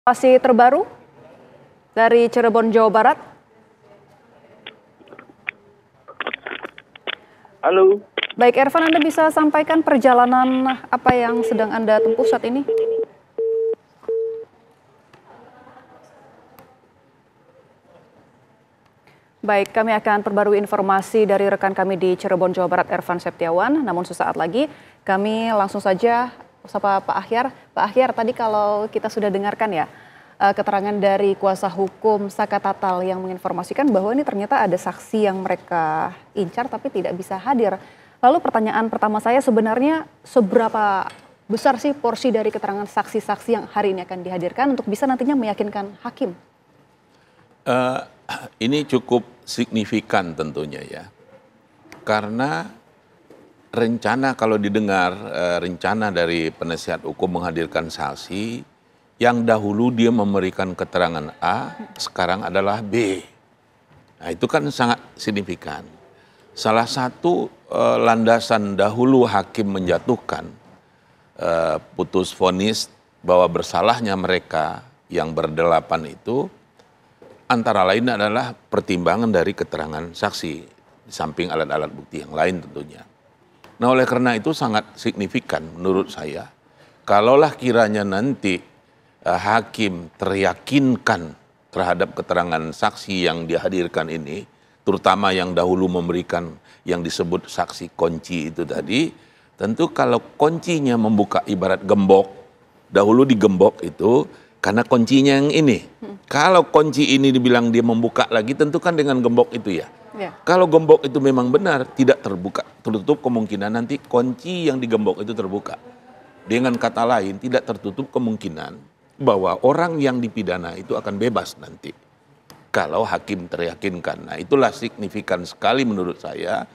Informasi terbaru dari Cirebon, Jawa Barat. Halo. Baik, Ervan, Anda bisa sampaikan perjalanan apa yang sedang Anda tempuh saat ini? Baik, kami akan perbarui informasi dari rekan kami di Cirebon, Jawa Barat, Ervan Septiawan. Namun sesaat lagi, kami langsung saja Sapa Pak Akhyar, Pak Akhyar. tadi kalau kita sudah dengarkan ya, eh, keterangan dari kuasa hukum Saka Tatal yang menginformasikan bahwa ini ternyata ada saksi yang mereka incar tapi tidak bisa hadir. Lalu pertanyaan pertama saya sebenarnya seberapa besar sih porsi dari keterangan saksi-saksi yang hari ini akan dihadirkan untuk bisa nantinya meyakinkan hakim? Uh, ini cukup signifikan tentunya ya, karena rencana kalau didengar eh, rencana dari penasihat hukum menghadirkan saksi yang dahulu dia memberikan keterangan A, sekarang adalah B. Nah, itu kan sangat signifikan. Salah satu eh, landasan dahulu hakim menjatuhkan eh, putus vonis bahwa bersalahnya mereka yang berdelapan itu antara lain adalah pertimbangan dari keterangan saksi di samping alat-alat bukti yang lain tentunya. Nah oleh karena itu sangat signifikan menurut saya. Kalaulah kiranya nanti eh, hakim teryakinkan terhadap keterangan saksi yang dihadirkan ini, terutama yang dahulu memberikan yang disebut saksi kunci itu tadi, tentu kalau kuncinya membuka ibarat gembok, dahulu digembok itu karena kuncinya yang ini. Hmm. Kalau kunci ini dibilang dia membuka lagi, tentu kan dengan gembok itu ya. Yeah. Kalau gembok itu memang benar, tidak terbuka, tertutup kemungkinan nanti kunci yang digembok itu terbuka. Dengan kata lain, tidak tertutup kemungkinan bahwa orang yang dipidana itu akan bebas nanti. Kalau hakim teryakinkan. Nah, itulah signifikan sekali menurut saya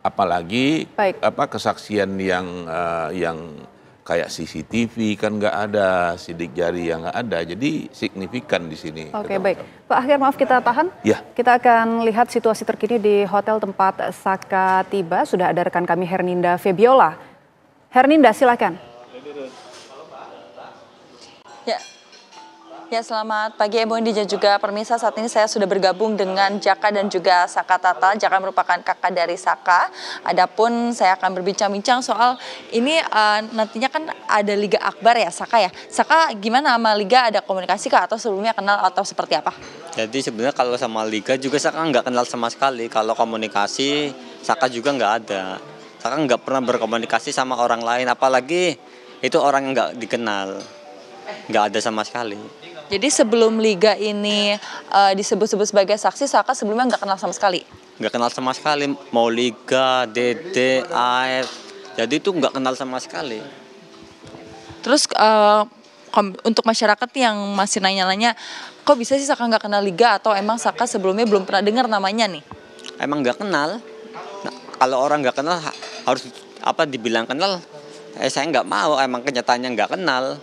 apalagi Baik. apa kesaksian yang uh, yang kayak CCTV kan nggak ada, sidik jari yang nggak ada, jadi signifikan di sini. Oke okay, baik, Pak Akhir maaf kita tahan. Ya. Kita akan lihat situasi terkini di hotel tempat Saka tiba. Sudah ada rekan kami Herninda Febiola. Herninda silakan. Ya, Ya selamat pagi Indi dan juga Permisa. Saat ini saya sudah bergabung dengan Jaka dan juga Saka Tata. Jaka merupakan kakak dari Saka. Adapun saya akan berbincang-bincang soal ini uh, nantinya kan ada Liga Akbar ya Saka ya. Saka gimana sama Liga ada komunikasi kah atau sebelumnya kenal atau seperti apa? Jadi sebenarnya kalau sama Liga juga Saka nggak kenal sama sekali. Kalau komunikasi Saka juga nggak ada. Saka nggak pernah berkomunikasi sama orang lain apalagi itu orang yang nggak dikenal. Nggak ada sama sekali. Jadi sebelum liga ini uh, disebut-sebut sebagai saksi, Saka sebelumnya nggak kenal sama sekali. Nggak kenal sama sekali, mau liga, DD, AF, jadi itu nggak kenal sama sekali. Terus uh, untuk masyarakat yang masih nanya-nanya, kok bisa sih Saka nggak kenal liga atau emang Saka sebelumnya belum pernah dengar namanya nih? Emang nggak kenal. Nah, kalau orang nggak kenal harus apa dibilang kenal? Eh saya nggak mau, emang kenyataannya nggak kenal.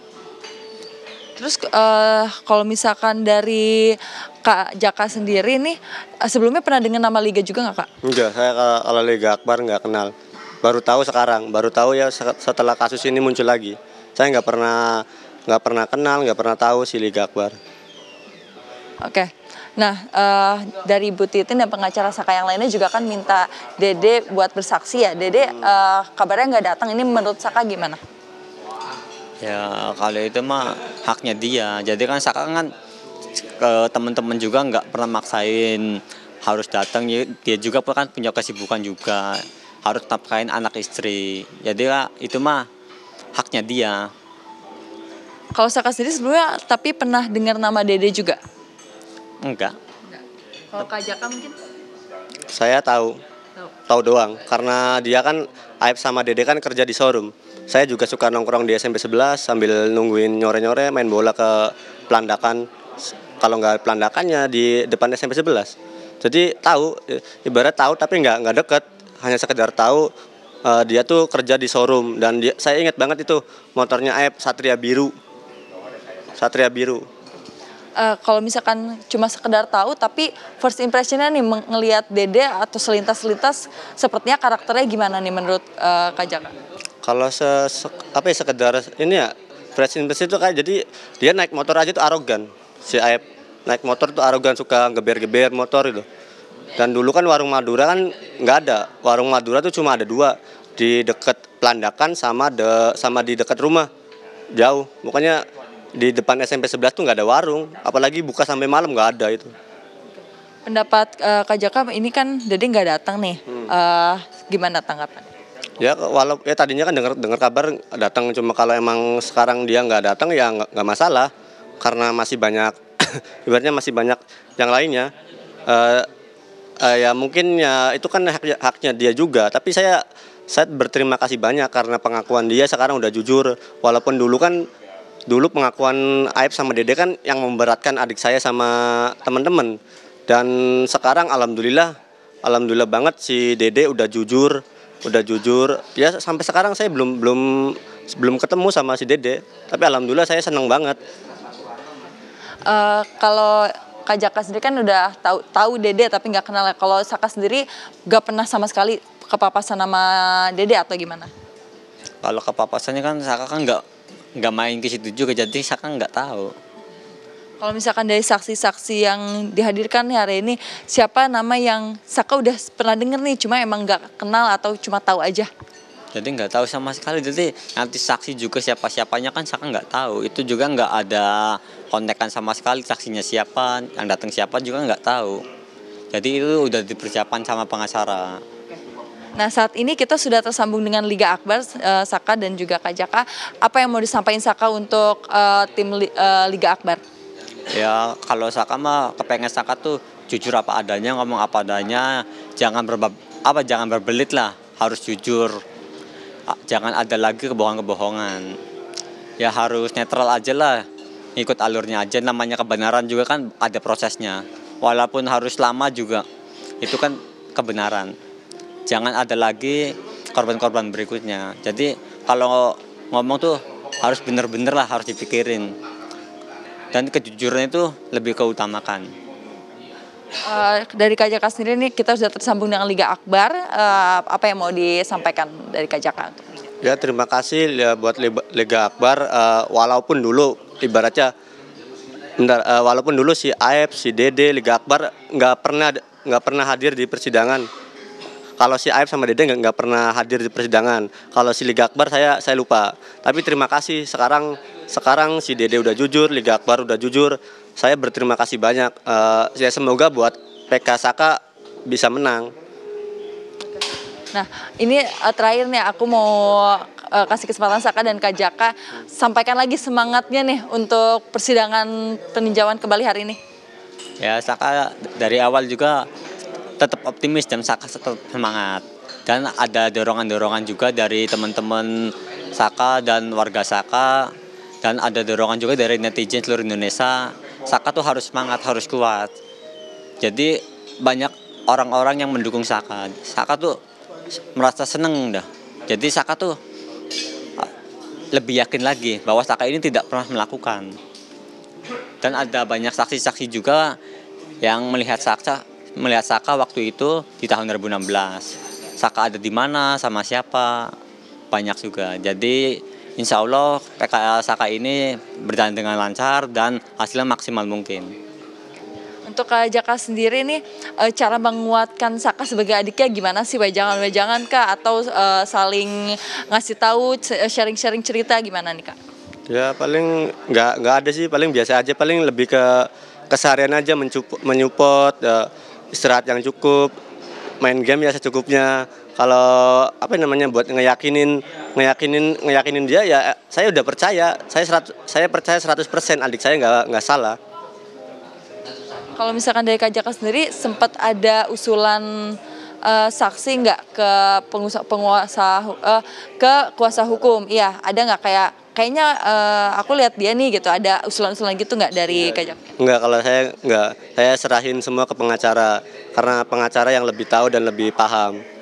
Terus uh, kalau misalkan dari Kak Jaka sendiri nih eh, sebelumnya pernah dengar nama liga juga nggak Kak? Enggak, saya kalau Liga Akbar nggak kenal. Baru tahu sekarang, baru tahu ya setelah kasus ini muncul lagi. Saya nggak pernah nggak pernah kenal, nggak pernah tahu si Liga Akbar. Oke. Nah, uh, dari Bu Titin dan pengacara Saka yang lainnya juga kan minta Dede buat bersaksi ya. Dede uh, kabarnya nggak datang. Ini menurut Saka gimana? ya kalau itu mah haknya dia jadi kan sekarang kan ke teman-teman juga nggak pernah maksain harus datang dia juga kan punya kesibukan juga harus kain anak istri jadi lah itu mah haknya dia kalau Saka sendiri sebelumnya tapi pernah dengar nama Dede juga enggak, enggak. kalau Kak Jaka mungkin saya tahu, tahu doang karena dia kan Aib sama Dede kan kerja di showroom saya juga suka nongkrong di SMP 11 sambil nungguin nyore-nyore main bola ke pelandakan kalau nggak pelandakannya di depan SMP 11 jadi tahu ibarat tahu tapi nggak nggak deket hanya sekedar tahu uh, dia tuh kerja di showroom dan dia, saya ingat banget itu motornya Aep Satria Biru Satria Biru uh, kalau misalkan cuma sekedar tahu tapi first impressionnya nih melihat Dede atau selintas-selintas sepertinya karakternya gimana nih menurut uh, Kak Jaka? kalau se, apa ya sekedar ini ya fresh impress itu kayak jadi dia naik motor aja tuh arogan si Aep naik motor tuh arogan suka geber-geber motor itu dan dulu kan warung Madura kan nggak ada warung Madura tuh cuma ada dua di dekat Pelandakan sama de sama di dekat rumah jauh makanya di depan SMP 11 tuh nggak ada warung apalagi buka sampai malam nggak ada itu pendapat uh, Kak Jaka ini kan Dede nggak datang nih hmm. uh, gimana tanggapan? ya walau ya tadinya kan dengar dengar kabar datang cuma kalau emang sekarang dia nggak datang ya nggak masalah karena masih banyak ibaratnya masih banyak yang lainnya uh, uh, ya mungkin ya itu kan hak, haknya dia juga tapi saya saya berterima kasih banyak karena pengakuan dia sekarang udah jujur walaupun dulu kan dulu pengakuan Aib sama Dede kan yang memberatkan adik saya sama teman-teman dan sekarang alhamdulillah alhamdulillah banget si Dede udah jujur udah jujur ya sampai sekarang saya belum belum belum ketemu sama si Dede tapi alhamdulillah saya senang banget uh, kalau Kak Jaka sendiri kan udah tahu tahu Dede tapi nggak kenal ya. kalau Saka sendiri nggak pernah sama sekali kepapasan sama Dede atau gimana kalau kepapasannya kan Saka kan nggak nggak main ke situ juga jadi Saka nggak tahu kalau misalkan dari saksi-saksi yang dihadirkan hari ini, siapa nama yang Saka udah pernah denger nih, cuma emang nggak kenal atau cuma tahu aja? Jadi nggak tahu sama sekali. Jadi nanti saksi juga siapa-siapanya kan Saka nggak tahu. Itu juga nggak ada kontekan sama sekali saksinya siapa, yang datang siapa juga nggak tahu. Jadi itu udah dipersiapkan sama pengacara. Nah saat ini kita sudah tersambung dengan Liga Akbar, eh, Saka dan juga Kak Jaka. Apa yang mau disampaikan Saka untuk eh, tim eh, Liga Akbar? ya kalau Saka mah kepengen Saka tuh jujur apa adanya ngomong apa adanya jangan berbab apa jangan berbelit lah harus jujur jangan ada lagi kebohongan-kebohongan ya harus netral aja lah ikut alurnya aja namanya kebenaran juga kan ada prosesnya walaupun harus lama juga itu kan kebenaran jangan ada lagi korban-korban berikutnya jadi kalau ngomong tuh harus bener-bener lah harus dipikirin dan kejujuran itu lebih keutamakan Uh, dari Kajaka sendiri nih kita sudah tersambung dengan Liga Akbar. Uh, apa yang mau disampaikan dari Kajaka? Ya terima kasih ya, buat Liga Akbar. Uh, walaupun dulu ibaratnya, bentar, uh, walaupun dulu si Aep, si Dede, Liga Akbar nggak pernah nggak pernah hadir di persidangan. Kalau si Aib sama Dede nggak pernah hadir di persidangan. Kalau si Liga Akbar saya saya lupa. Tapi terima kasih sekarang sekarang si Dede udah jujur, Liga Akbar udah jujur. Saya berterima kasih banyak. Uh, ya semoga buat PK Saka bisa menang. Nah, ini uh, terakhir nih aku mau uh, kasih kesempatan Saka dan Kak Jaka sampaikan lagi semangatnya nih untuk persidangan peninjauan kembali hari ini. Ya, Saka dari awal juga tetap optimis dan Saka tetap semangat. Dan ada dorongan-dorongan juga dari teman-teman Saka dan warga Saka dan ada dorongan juga dari netizen seluruh Indonesia. Saka tuh harus semangat, harus kuat. Jadi banyak orang-orang yang mendukung Saka. Saka tuh merasa seneng dah. Jadi Saka tuh lebih yakin lagi bahwa Saka ini tidak pernah melakukan. Dan ada banyak saksi-saksi juga yang melihat Saka melihat Saka waktu itu di tahun 2016. Saka ada di mana, sama siapa, banyak juga. Jadi insya Allah PKL Saka ini berjalan dengan lancar dan hasilnya maksimal mungkin. Untuk Kak eh, Jaka sendiri nih, eh, cara menguatkan Saka sebagai adiknya gimana sih? Wejangan-wejangan Kak? Atau uh, saling ngasih tahu, sharing-sharing cerita gimana nih Kak? Ya paling nggak nggak ada sih, paling biasa aja, paling lebih ke keseharian aja mencup, menyupport ya, istirahat yang cukup, main game ya secukupnya. Kalau apa namanya buat ngeyakinin, ngeyakinin, ngeyakinin dia ya saya udah percaya. Saya serat, saya percaya 100% adik saya nggak nggak salah. Kalau misalkan dari Kak Jaka sendiri sempat ada usulan uh, saksi nggak ke pengusaha, penguasa uh, ke kuasa hukum? Iya, ada nggak kayak kayaknya uh, aku lihat dia nih gitu ada usulan-usulan gitu nggak dari kayaknya iya. Nggak kalau saya nggak saya serahin semua ke pengacara karena pengacara yang lebih tahu dan lebih paham.